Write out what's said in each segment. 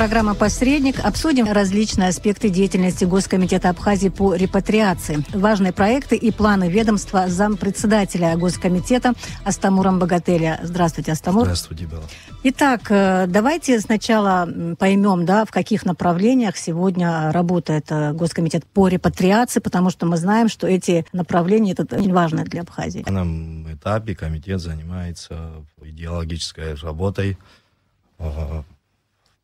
программа «Посредник» обсудим различные аспекты деятельности Госкомитета Абхазии по репатриации, важные проекты и планы ведомства зампредседателя Госкомитета Астамуром Богателя. Здравствуйте, Астамур. Здравствуйте, Белла. Итак, э, давайте сначала поймем, да, в каких направлениях сегодня работает э, Госкомитет по репатриации, потому что мы знаем, что эти направления это очень важно для Абхазии. На данном этапе комитет занимается идеологической работой э,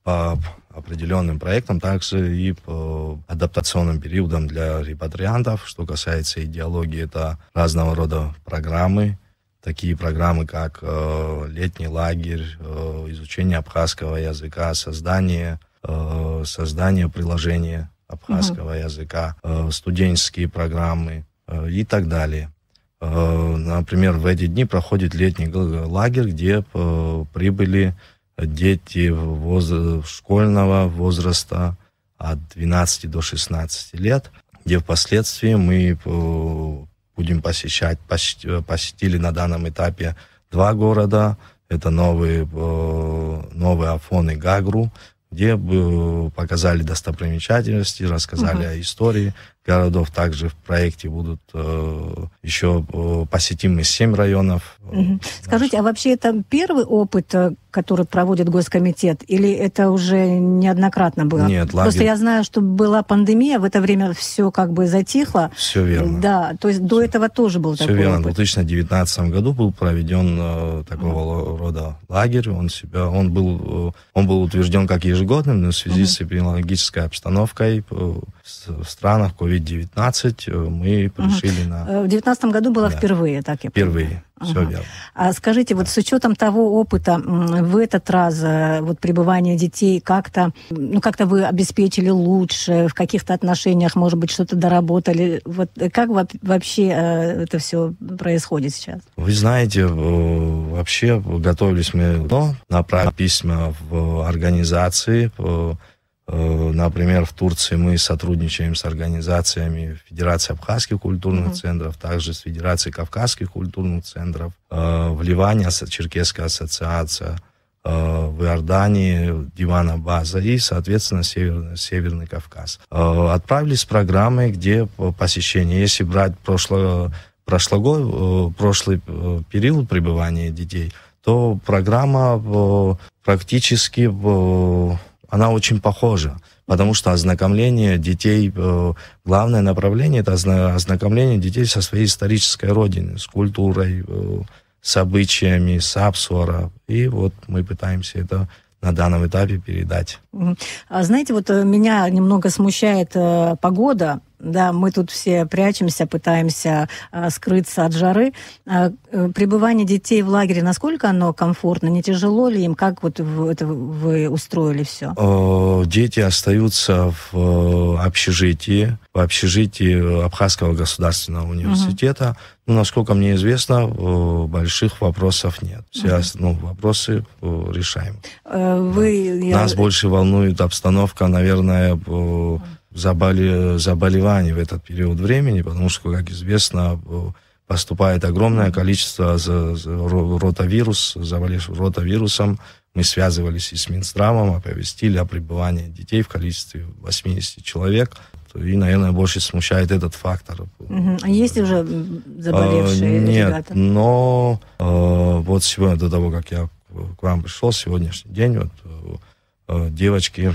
по определенным проектам, также и по адаптационным периодам для репатриантов. Что касается идеологии, это разного рода программы, такие программы, как э, летний лагерь, э, изучение абхазского языка, создание, э, создание приложения абхазского угу. языка, э, студенческие программы э, и так далее. Э, например, в эти дни проходит летний лагерь, где э, прибыли дети воз... школьного возраста от 12 до 16 лет, где впоследствии мы э, будем посещать, посетили на данном этапе два города. Это новые э, новые Афон и Гагру, где э, показали достопримечательности, рассказали угу. о истории, городов также в проекте будут э, еще э, посетимы семь районов. Угу. Скажите, а вообще это первый опыт, который проводит Госкомитет, или это уже неоднократно было? Нет, лагерь... Просто я знаю, что была пандемия, в это время все как бы затихло. Все верно. Да, то есть все. до этого тоже был все такой верно. опыт. В 2019 году был проведен э, такого угу. рода лагерь, он себя, он был, э, он был утвержден как ежегодный, но в связи угу. с эпидемиологической обстановкой э, в странах COVID COVID-19 э, мы пришли угу. на... Э, в 2019 году было да. впервые, так я понимаю. Впервые. Все угу. верно. А скажите, да. вот с учетом того опыта в этот раз э, вот пребывание детей как-то, ну как-то вы обеспечили лучше в каких-то отношениях, может быть, что-то доработали. Вот как вообще это все происходит сейчас? Вы знаете, вообще готовились мы, но направили письма в организации Э, например, в Турции мы сотрудничаем с организациями Федерации абхазских культурных mm-hmm. центров, также с Федерацией кавказских культурных центров, э, в Ливане Черкесская ассоциация, э, в Иордании Дивана База и, соответственно, Северный, Северный Кавказ. Отправились с программой, где посещение, если брать прошлое, прошлого, прошлый период пребывания детей, то программа практически она очень похожа, потому что ознакомление детей, э, главное направление это ознакомление детей со своей исторической родиной, с культурой, э, с обычаями, с Апсуара. И вот мы пытаемся это на данном этапе передать. А знаете, вот э, меня немного смущает погода. Да, мы тут все прячемся, пытаемся э, скрыться от жары. Э, э, пребывание детей в лагере, насколько оно комфортно? Не тяжело ли им? Как вот в, это вы устроили все? Дети остаются в э, общежитии, в общежитии э, Абхазского государственного университета. Угу. Ну, насколько мне известно, э, больших вопросов нет. Все угу. ну, вопросы решаем. Вы, да. я... Нас больше волнует обстановка, наверное, угу заболе, заболеваний в этот период времени, потому что, как известно, э, поступает огромное количество за, за ротавирус, заболевших ротавирусом. Мы связывались и с Минздравом, оповестили о пребывании детей в количестве 80 человек. И, наверное, больше смущает этот фактор. Угу. А есть уже заболевшие а, Нет, ребята? но а, вот сегодня, до того, как я к вам пришел, сегодняшний день, вот девочки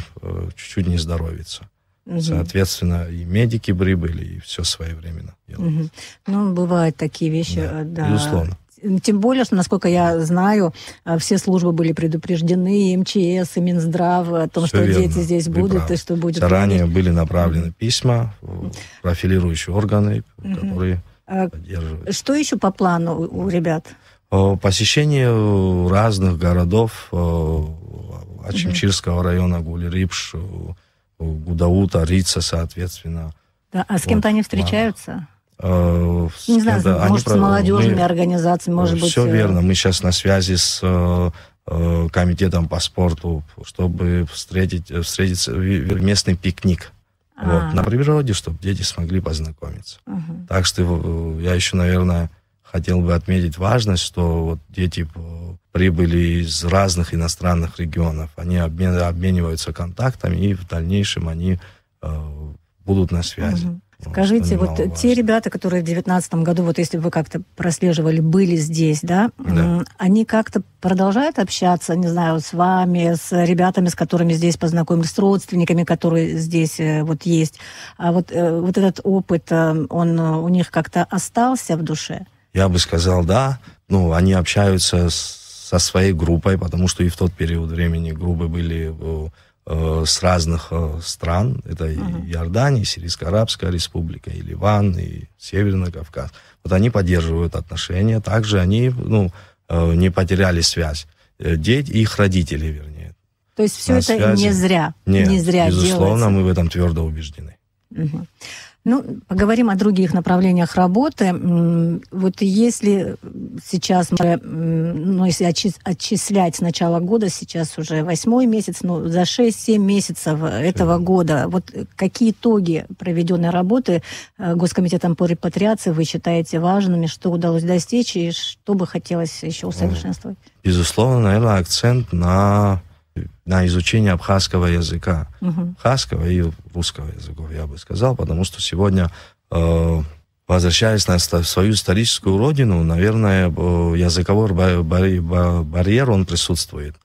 чуть-чуть не здоровятся. Угу. Соответственно, и медики Бри были, и все своевременно. Делалось. Угу. Ну, бывают такие вещи, да. Э, да. Безусловно. Тем более, что, насколько я знаю, э, все службы были предупреждены, и МЧС, и Минздрав э, о том, Все что верно. дети здесь Вы будут правы. и что будет. Заранее были направлены письма в профилирующие органы, угу. которые а поддерживают. Что еще по плану у, ребят? Посещение разных городов Ачимчирского угу. района, Гулирипш, у Гудаута, Рица, соответственно. Да, а с кем-то вот, они встречаются? Э, не знаю, да, может, они, с молодежными мы, организациями, может все э, быть. Все э, верно. Мы сейчас на связи с э, э, комитетом по спорту, чтобы встретить, встретиться местный пикник. Вот, а. на природе, чтобы дети смогли познакомиться. Угу. Так что я еще, наверное, хотел бы отметить важность, что вот дети прибыли из разных иностранных регионов. Они обмен, обмениваются контактами, и в дальнейшем они э, будут на связи. Угу. Скажите, вот важно. те ребята, которые в 2019 году, вот если вы как-то прослеживали, были здесь, да, да. они как-то продолжают общаться, не знаю, с вами, с ребятами, с которыми здесь познакомились, с родственниками, которые здесь э, вот есть. А вот, э, вот этот опыт, э, он у них как-то остался в душе? я бы сказал, да, ну, они общаются со своей группой, потому что и в тот период времени группы были э, э с разных э, стран. Это uh-huh. Иордания, и Сирийско-Арабская республика, и Ливан, и Северный Кавказ. Вот они поддерживают отношения. Также они ну, э, не потеряли связь. Э, дети, их родители, вернее. То есть все это связи. не зря. Нет, не зря безусловно, делается. мы в этом твердо убеждены. Угу. Ну, поговорим о других направлениях работы. Вот если сейчас, уже, ну, если отчислять с начала года, сейчас уже восьмой месяц, ну, за 6-7 месяцев этого года, вот какие итоги проведенной работы э, Госкомитетом по репатриации вы считаете важными, что удалось достичь и что бы хотелось еще усовершенствовать? Безусловно, наверное, акцент на на изучение абхазского языка, угу. абхазского и русского языков, я бы сказал, потому что сегодня, э, возвращаясь на свою историческую родину, наверное, э, языковой барьер, он присутствует.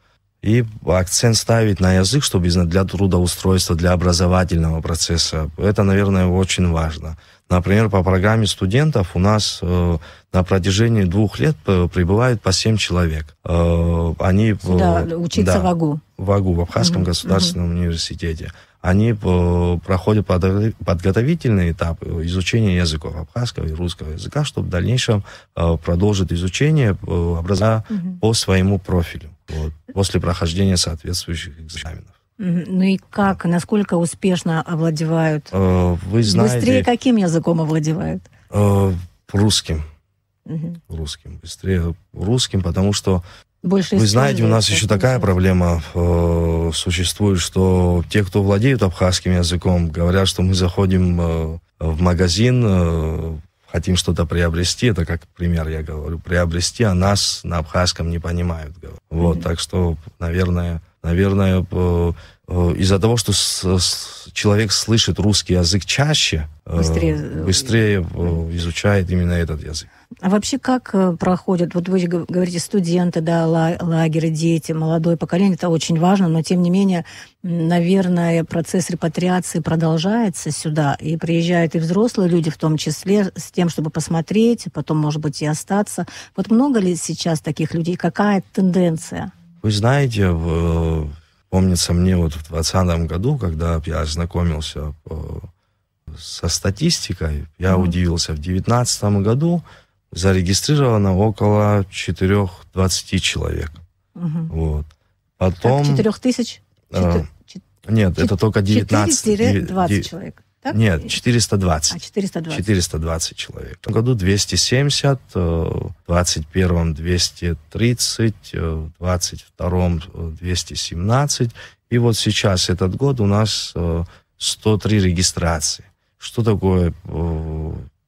И акцент ставить на язык, чтобы для трудоустройства, для образовательного процесса, это, наверное, очень важно. Например, по программе студентов у нас э, на протяжении двух лет э, прибывает по семь человек. Э, они Сюда учиться да, в АГУ. В АГУ, в Абхазском угу, государственном угу. университете. Они проходят подготовительный этап изучения языков абхазского и русского языка, чтобы в дальнейшем продолжить изучение образования угу. по своему профилю вот, после прохождения соответствующих экзаменов. Ну и как, насколько успешно овладевают? Э, вы знаете... Быстрее каким языком овладевают? Э, русским. Угу. Русским. Быстрее русским, потому что больше Вы знаете, у нас еще такая проблема э, существует, что те, кто владеют абхазским языком, говорят, что мы заходим э, в магазин, э, хотим что-то приобрести, это как пример я говорю, приобрести, а нас на абхазском не понимают. Вот, mm так что, наверное, Наверное, э, э, из-за того, что человек слышит русский язык чаще, э, быстрее, быстрее изучает именно этот язык. А вообще как проходят, вот вы говорите, студенты, да, лагеры, дети, молодое поколение, это очень важно, но тем не менее, наверное, процесс репатриации продолжается сюда, и приезжают и взрослые люди в том числе с тем, чтобы посмотреть, потом, может быть, и остаться. Вот много ли сейчас таких людей, какая тенденция? Вы знаете, в, помнится мне вот в 2020 году, когда я ознакомился э, со статистикой, я mm-hmm. удивился, в 2019 году зарегистрировано около 4-20 человек. Mm-hmm. Вот. Потом... Так, 4 тысяч? 4... Э, нет, 4, это только 19... 4 человек так? Нет, 420. А, 420. 420 человек. В году 270, э, в 21 м 230, в 22 217. Э, И вот сейчас этот год у нас 103 э, регистрации. Что такое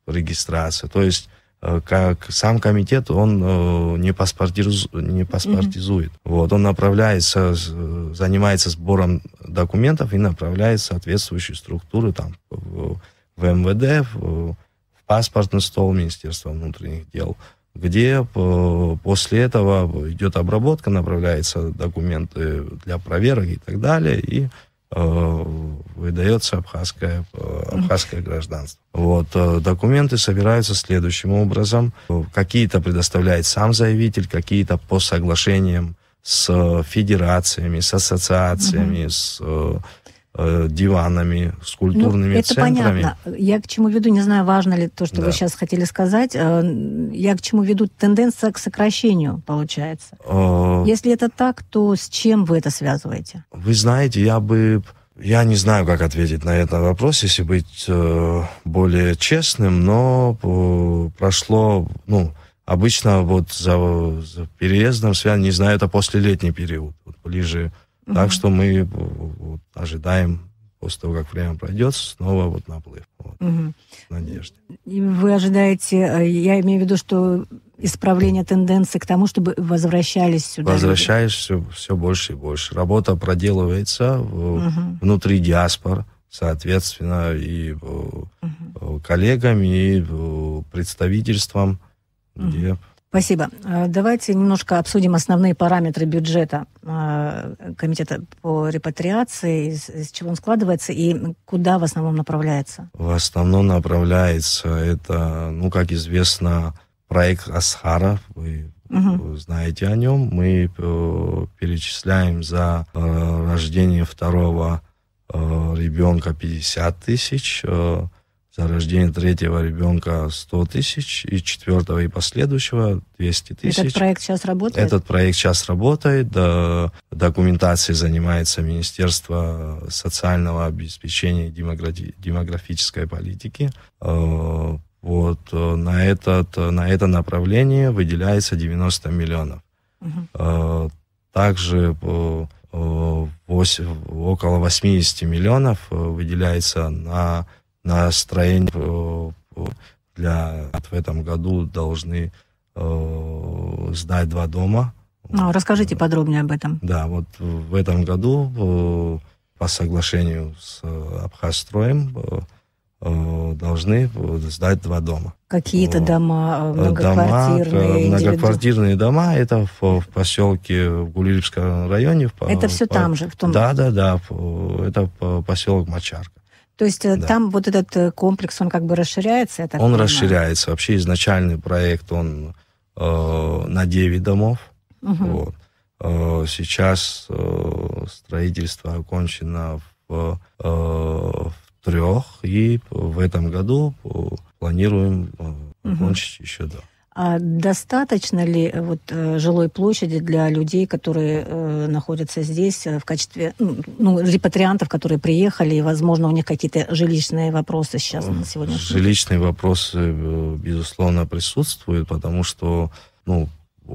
регистрация? То есть Э, как сам комитет, он э, не, паспортизует. Не паспортизует. Mm-hmm. Вот, он направляется, занимается сбором документов и направляет соответствующие структуры там, в, в МВД, в, в паспортный стол Министерства внутренних дел, где э, после этого идет обработка, направляются документы для проверок и так далее, и Э, выдается абхазское, э, абхазское гражданство. Вот. Э, документы собираются следующим образом. Какие-то предоставляет сам заявитель, какие-то по соглашениям с федерациями, с ассоциациями, угу. с Э, диванами, с культурными ну, это центрами. Это понятно. Я к чему веду, не знаю, важно ли то, что да. вы сейчас хотели сказать. Э, я к чему веду, тенденция к сокращению, получается. Э... Если это так, то с чем вы это связываете? Вы знаете, я бы... Я не знаю, как ответить на этот вопрос, если быть э, более честным, но э, прошло, ну, обычно вот за, за переездом я не знаю, это после летний период, вот ближе так что мы э, вот, ожидаем после того, как время пройдет, снова вот наплыв. Вот, угу. Надежды. Вы ожидаете, э, я имею в виду, что исправление тенденции к тому, чтобы возвращались сюда? Возвращаешься все, все больше и больше. Работа проделывается угу. внутри диаспор, соответственно, и угу. коллегам, и представительством. угу. где Спасибо. А, давайте немножко обсудим основные параметры бюджета а, комитета по репатриации, из, из чего он складывается и куда в основном направляется. В основном направляется это, ну, как известно, проект Асхара. Вы угу. знаете о нем. Мы э, перечисляем за э, рождение второго э, ребенка 50 тысяч, за рождение третьего ребенка 100 тысяч, и четвертого и последующего 200 тысяч. Этот проект сейчас работает? Этот проект сейчас работает. Да, документацией занимается Министерство социального обеспечения и демографической политики. Э, вот э, на, этот, на это направление выделяется 90 миллионов. Угу. Также 8, около 80 миллионов выделяется на настроение э, э, для в этом году должны э, сдать два дома. Ну, расскажите подробнее об этом. Да, вот в этом году э, по соглашению с Абхазстроем должны сдать два дома. Какие-то дома многоквартирные? Дома, многоквартирные дома, это в, в поселке в Гулиревском районе. В, это все в, там же? В том... Да, да, да, это поселок Мачарка. То есть э, да. там вот этот э, комплекс, он как бы расширяется? Он понимаю. расширяется. Вообще изначальный проект, он э, на 9 домов. Угу. Вот. Э, сейчас э, строительство окончено в, э, в трех, и в этом году э, планируем угу. окончить еще два. А достаточно ли э, вот э, жилой площади для людей, которые э, находятся здесь э, в качестве ну, ну, репатриантов, которые приехали, и, возможно, у них какие-то жилищные вопросы сейчас на сегодняшний Жилищные вопросы, безусловно, присутствуют, потому что ну,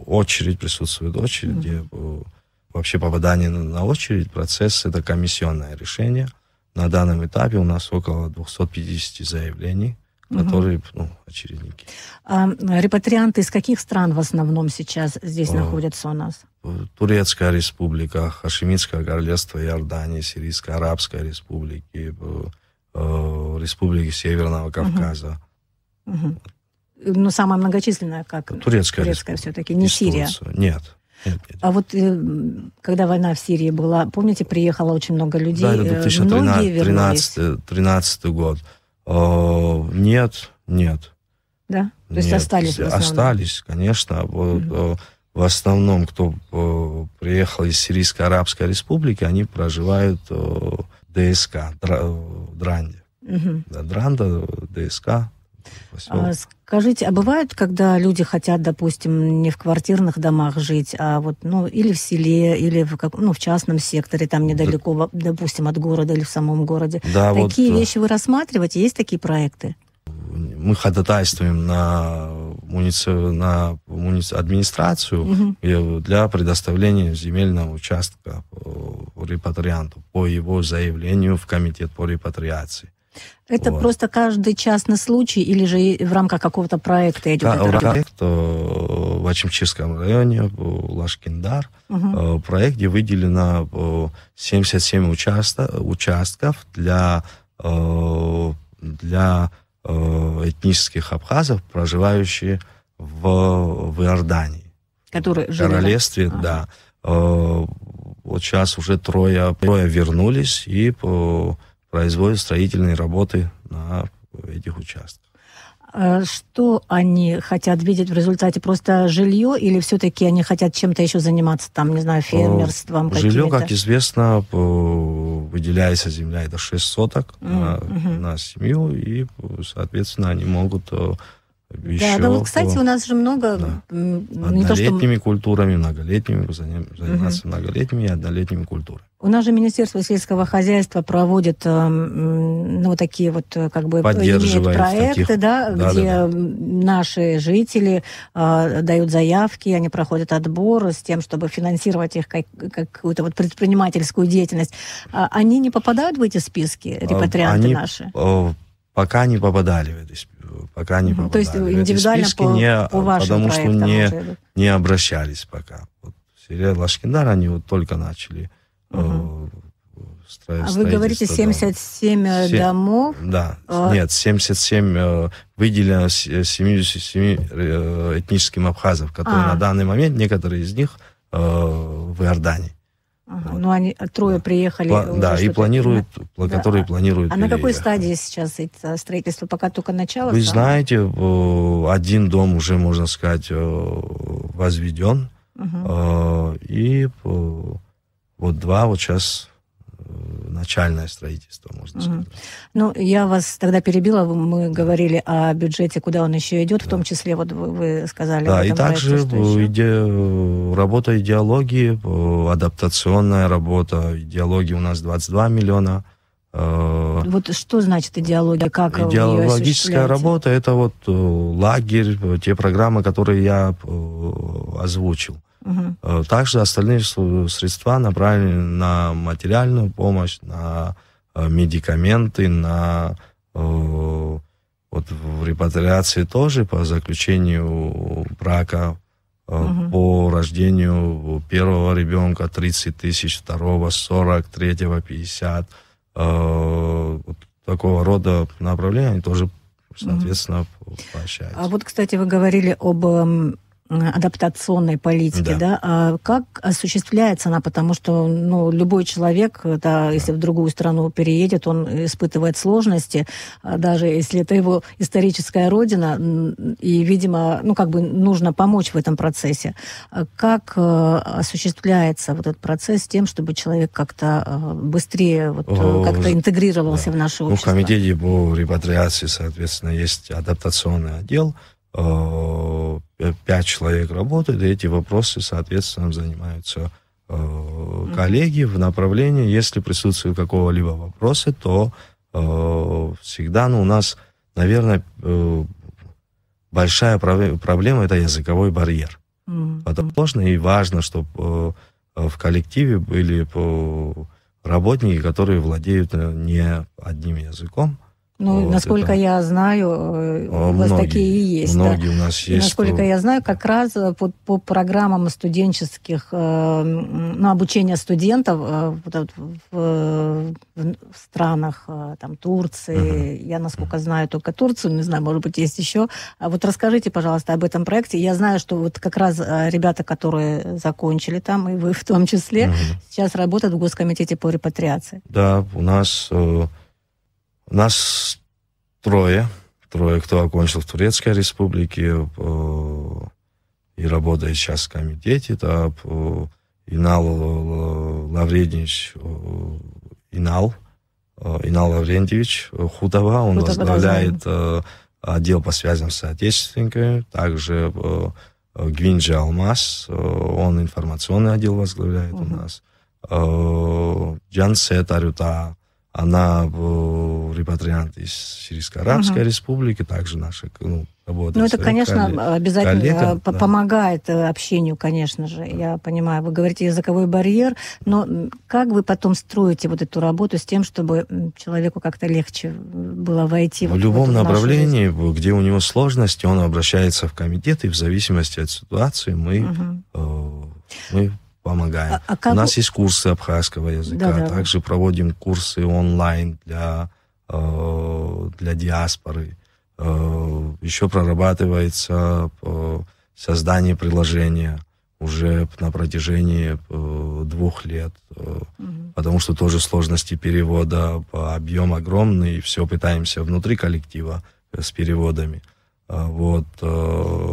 очередь присутствует, очередь, mm-hmm. вообще попадание на очередь, процесс – это комиссионное решение. На данном этапе у нас около 250 заявлений которые угу. ну, очередники. А, э, репатрианты из каких стран в основном сейчас здесь а, находятся у нас? Э, турецкая республика, Хашимитское королевство Иордания, Сирийская арабская республики, э, э республики Северного Кавказа. Угу. Угу. Ну, самая многочисленная, как турецкая, турецкая все-таки, не Сирия. Турции. Нет, нет, нет. А вот когда война в Сирии была, помните, приехало очень много людей? Да, это 2013 год. Э, нет, нет. Да? То есть нет, остались? Остались, конечно. Вот, mm-hmm. В основном, кто э, приехал из Сирийской Арабской Республики, они проживают в ДСК, Дранде. Угу. Mm-hmm. Дранда, ДСК, а, скажите, а бывают, когда люди хотят, допустим, не в квартирных домах жить, а вот, ну, или в селе, или в, как, ну, в частном секторе, там недалеко, да. допустим, от города или в самом городе. Да, такие вот, э, вещи вы рассматриваете? Есть такие проекты? Мы ходатайствуем на, муници... на муници... администрацию угу. для предоставления земельного участка э, репатрианту по его заявлению в комитет по репатриации. Это вот. просто каждый частный случай или же в рамках какого-то проекта идет? Да, проект э, в Ачимчирском районе, Лашкиндар, угу. Э, проект, где выделено 77 э, участка, участков для, для этнических абхазов, проживающих в, в Иордании. Которые жили, королевстве, да. да. Вот сейчас уже трое, трое вернулись и по производят строительные работы на этих участках. А что они хотят видеть в результате? Просто жилье или все-таки они хотят чем-то еще заниматься, там, не знаю, фермерством? Э, жилье, как известно, э, выделяется земля, это 6 соток mm-hmm. на, на семью, и, соответственно, они могут э, еще. Да, да вот, кстати, у нас же много... Да. Не что... культурами, многолетними, заниматься угу. многолетними и однолетними культурами. У нас же Министерство сельского хозяйства проводит, э, ну, такие вот, э, как бы, имеет проекты, таких... да, да, где да, да. наши жители э, дают заявки, они проходят отбор с тем, чтобы финансировать их как, какую-то вот предпринимательскую деятельность. А они не попадают в эти списки, а, репатрианты они, наши? А, пока не попадали в эту пока не попадали. То есть индивидуально по, не, по вашим Потому что не, уже. не обращались пока. Вот сериал Лашкиндар, они вот только начали угу. Э, Строить, а вы говорите 77 домов? Э, домов? Да, а... нет, 77 э, выделено 77 э, э, этническим абхазов, которые а. на данный момент, некоторые из них э, в Иордании. Ага, вот. Ну, они а, трое да. приехали. Пла- уже да, и планируют, на... которые да. планируют. А переехать. на какой стадии сейчас это а, строительство? Пока только начало? Вы стало? знаете, э, один дом уже, можно сказать, э, возведен. Угу. Э, и вот два вот сейчас начальное строительство, можно mm-hmm. сказать. Ну, я вас тогда перебила, мы говорили о бюджете, куда он еще идет, да. в том числе, вот вы, вы сказали. Да, и также проекте, иде... работа идеологии, э, адаптационная работа, идеологии у нас 22 миллиона. Э, вот что значит идеология? Как Идеологическая работа – это вот э, лагерь, те программы, которые я озвучил. Угу. Также остальные средства направлены на материальную помощь, на э, медикаменты, на э, вот в репатриации тоже по заключению брака угу. по рождению первого ребенка 30 тысяч, второго 40, третьего 50. вот такого рода направления они тоже, соответственно, угу. поощряются. А вот, кстати, вы говорили об эм, адаптационной политики, да. да, а как осуществляется она, потому что ну, любой человек, да, если в другую страну переедет, он испытывает сложности, а даже если это его историческая родина, и, видимо, ну, как бы нужно помочь в этом процессе. А как э, осуществляется вот этот процесс тем, чтобы человек как-то э, быстрее вот, э, как-то интегрировался да. в наше ну, общество? в комитете по репатриации, соответственно, есть адаптационный отдел, Э, пять человек работают. и эти вопросы, соответственно, занимаются э, коллеги в направлении. Если присутствует какого-либо вопроса, то э, всегда ну, у нас, наверное, э, большая проблема – это языковой барьер. Mm-hmm. Потому что и важно, чтобы э, э, в коллективе были работники, которые владеют не одним языком, ну, вот насколько это... я знаю, э, а у многие, такие и есть. Многие да? у нас есть. Насколько кто... я знаю, как раз э, по, по программам студенческих, э, ну, обучения студентов э, вот, в, в странах, э, там, Турции, uh-huh. я, насколько знаю, только Турцию, не знаю, может быть, есть еще. А вот расскажите, пожалуйста, об этом проекте. Я знаю, что вот как раз э, ребята, которые закончили там, и вы в том числе, uh-huh. сейчас работают в Госкомитете по репатриации. Да, у нас... Э нас трое, трое, кто окончил в Турецкой республике э, и работает сейчас в комитете, да, Инал э, Лаврентьевич, э, Инал, Инал Лаврентьевич Худова, он Худова возглавляет разные. отдел по связям с отечественниками, также Гвинджи Алмаз, он информационный отдел возглавляет угу. у нас. Джан Сет Арюта, она репатрианты из сирийской арабской угу. республики, также наши ну, работают. Ну, это, конечно, коллег, обязательно коллегам, да. помогает э, общению, конечно же. Да. Я понимаю, вы говорите языковой барьер, но как вы потом строите вот эту работу с тем, чтобы человеку как-то легче э, было войти в вот, любом вот в направлении, жизнь? где у него сложности, он обращается в комитет, и в зависимости от ситуации мы, угу. э, мы помогаем. А, а как... У нас есть курсы абхазского языка, да, да. также проводим курсы онлайн для Э, для диаспоры. Э, Еще прорабатывается э, создание приложения уже на протяжении двух лет, угу. потому что тоже сложности перевода, объем огромный, все пытаемся внутри коллектива с переводами. Вот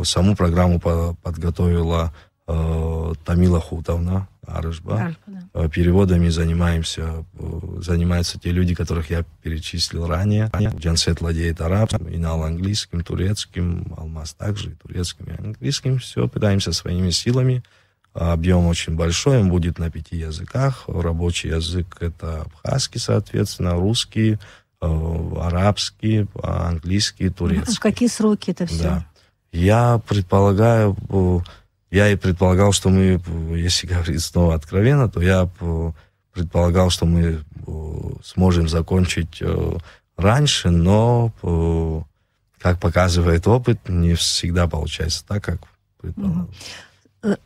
саму программу подготовила Э, Тамила Хутовна, Арышба. Да. Э, переводами занимаемся, э, занимаются те люди, которых я перечислил ранее. Джансет владеет арабским, Инал английским, турецким, Алмаз также и турецким и английским. Все, пытаемся своими силами. Объем очень большой, он будет на пяти языках. Рабочий язык – это абхазский, соответственно, русский, арабский, английский, турецкий. А в какие сроки это все? Да. Я предполагаю, я и предполагал, что мы, если говорить снова откровенно, то я предполагал, что мы э, сможем закончить э, раньше, но, э, как показывает опыт, не всегда получается так, как предполагал.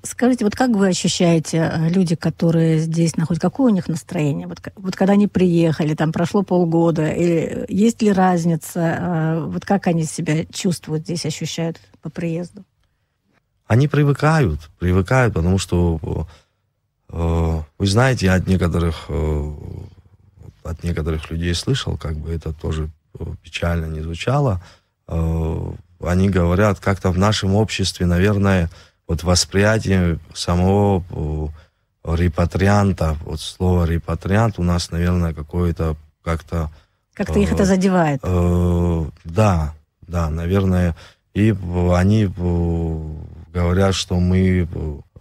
Скажите, вот как вы ощущаете люди, которые здесь находятся, какое у них настроение? Вот, вот когда они приехали, там прошло полгода, или есть ли разница? Вот как они себя чувствуют здесь, ощущают по приезду? они привыкают, привыкают, потому что, э, вы знаете, я от некоторых, э, от некоторых людей слышал, как бы это тоже э, печально не звучало, они говорят, как-то в нашем обществе, наверное, вот восприятие самого репатрианта, вот слово репатриант у нас, наверное, какое-то как-то... Как-то их это задевает. да, да, наверное, и они говорят, что мы,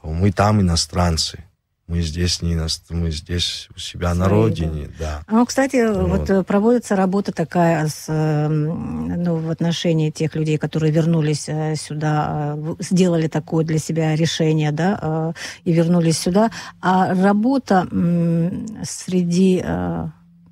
мы там иностранцы. Мы здесь не ино... мы здесь у себя Свои, на родине, да. да. Ну, кстати, вот. вот проводится работа такая с, эм, ну, в отношении тех людей, которые вернулись э, сюда, э, сделали такое для себя решение, да, э, и вернулись сюда. А работа среди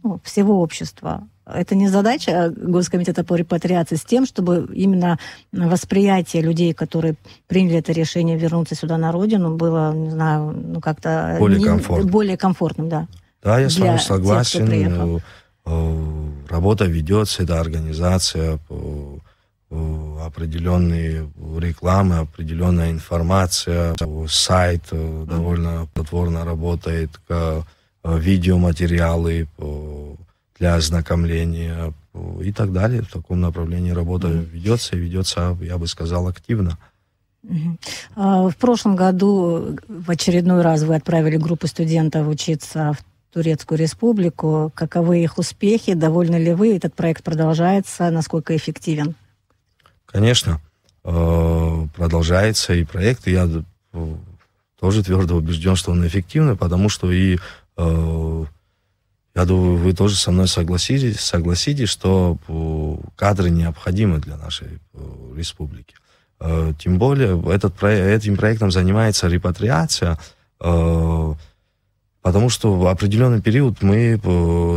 ну, всего общества это не задача Госкомитета по репатриации с тем, чтобы именно восприятие людей, которые приняли это решение вернуться сюда на родину, было, не знаю, ну как-то... Более не, комфортным. Более комфортным, да. Да, я с вами согласен. Тех, э, э, Работа ведется, это организация, э, определенные рекламы, определенная информация, сайт довольно плодотворно работает, видеоматериалы, для ознакомления э, и так далее. В таком направлении работа mm. ведется, и ведется, я бы сказал, активно. А в прошлом году э, в очередной раз вы отправили группу студентов учиться в Турецкую республику. Каковы их успехи? Довольны ли вы? Этот проект продолжается? Насколько эффективен? Конечно, э, продолжается и проект. Я тоже твердо убежден, что он эффективный, потому что и я думаю, вы тоже со мной согласитесь, согласитесь, что э, кадры необходимы для нашей э, республики. Э, тем более этот, этим проектом занимается репатриация, потому что в определенный период мы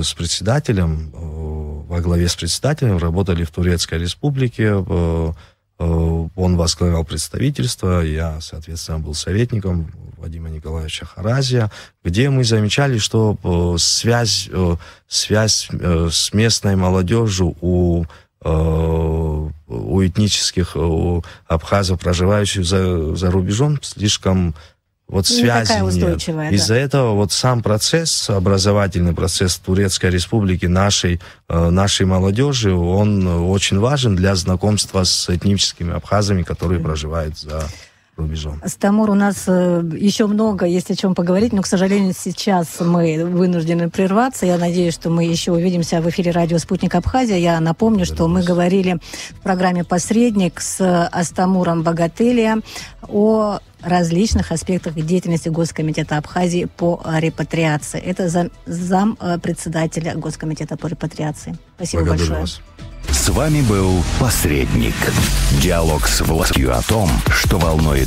с председателем, во главе с председателем работали в Турецкой республике, Э, он возглавлял представительство, я, соответственно, был советником Вадима Николаевича Харазия, где мы замечали, что э, связь, э, связь с местной молодежью у у этнических у абхазов, проживающих за, за рубежом, слишком вот ну, не связи такая устойчивая, нет. Из-за этого вот сам процесс, образовательный процесс Турецкой Республики, нашей, э, нашей молодежи, он очень важен для знакомства с этническими абхазами, которые mm-hmm. проживают за рубежом. С у нас э, еще много есть о чем поговорить, но, к сожалению, сейчас мы вынуждены прерваться. Я надеюсь, что мы еще увидимся в эфире радио «Спутник Абхазия». Я напомню, что мы говорили в программе «Посредник» с э, Астамуром Богателия о различных аспектах деятельности Госкомитета Абхазии по репатриации. Это зам, зам э, председателя Госкомитета по репатриации. Спасибо Благодарю большое. Вас. С вами был «Посредник». Диалог с властью о том, что волнует